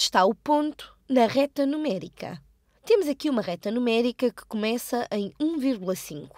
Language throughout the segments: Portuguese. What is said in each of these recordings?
onde está o ponto na reta numérica. Temos aqui uma reta numérica que começa em 1,5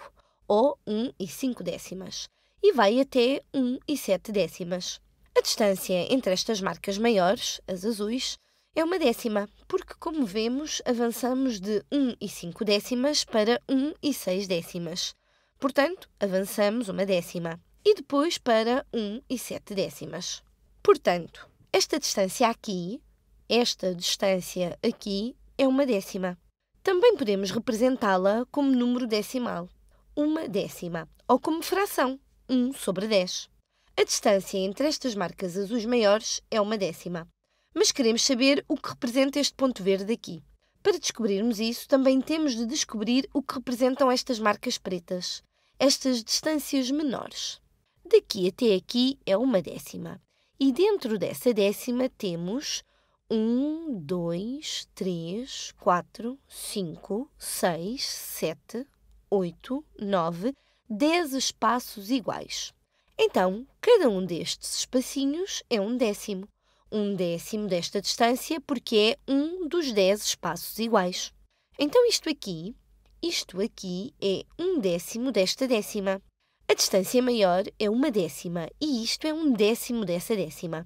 ou 1 e 5 décimas e vai até 1 e 7 décimas. A distância entre estas marcas maiores, as azuis, é uma décima, porque, como vemos, avançamos de 1 e 5 décimas para 1 e 6 décimas. Portanto, avançamos uma décima e depois para 1 e 7 décimas. Portanto, esta distância aqui esta distância aqui é uma décima. Também podemos representá-la como número decimal, uma décima, ou como fração, 1 sobre 10. A distância entre estas marcas azuis maiores é uma décima. Mas queremos saber o que representa este ponto verde aqui. Para descobrirmos isso, também temos de descobrir o que representam estas marcas pretas, estas distâncias menores. Daqui até aqui é uma décima. E dentro dessa décima temos um, dois, três, quatro, cinco, seis, sete, oito, nove, dez espaços iguais. Então, cada um destes espacinhos é um décimo. Um décimo desta distância, porque é um dos dez espaços iguais. Então, isto aqui, isto aqui é um décimo desta décima. A distância maior é uma décima e isto é um décimo dessa décima.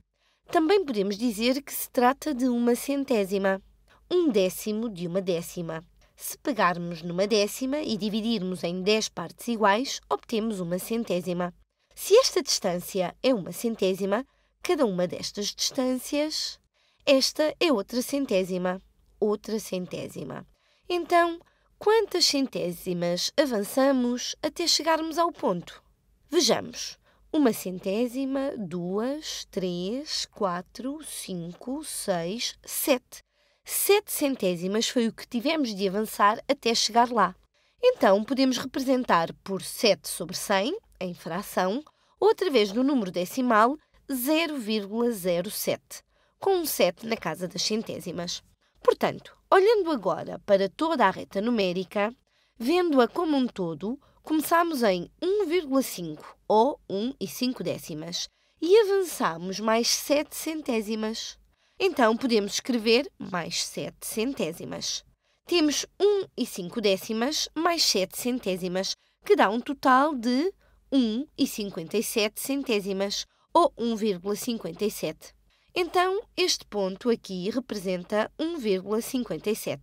Também podemos dizer que se trata de uma centésima, um décimo de uma décima. Se pegarmos numa décima e dividirmos em 10 partes iguais, obtemos uma centésima. Se esta distância é uma centésima, cada uma destas distâncias, esta é outra centésima, outra centésima. Então, quantas centésimas avançamos até chegarmos ao ponto? Vejamos uma centésima, duas, três, quatro, cinco, seis, sete. Sete centésimas foi o que tivemos de avançar até chegar lá. Então, podemos representar por 7 sobre 100, em fração, ou através do número decimal 0,07, com um 7 na casa das centésimas. Portanto, olhando agora para toda a reta numérica, vendo-a como um todo, Começámos em 1,5 ou 1 e 5 décimas e avançámos mais 7 centésimas. Então podemos escrever mais 7 centésimas. Temos 1 e 5 décimas mais 7 centésimas, que dá um total de 1 e 57 centésimas, ou 1,57. Então, este ponto aqui representa 1,57.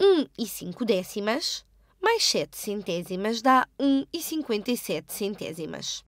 1 e 5 décimas mais 7 centésimas dá 1,57 centésimas.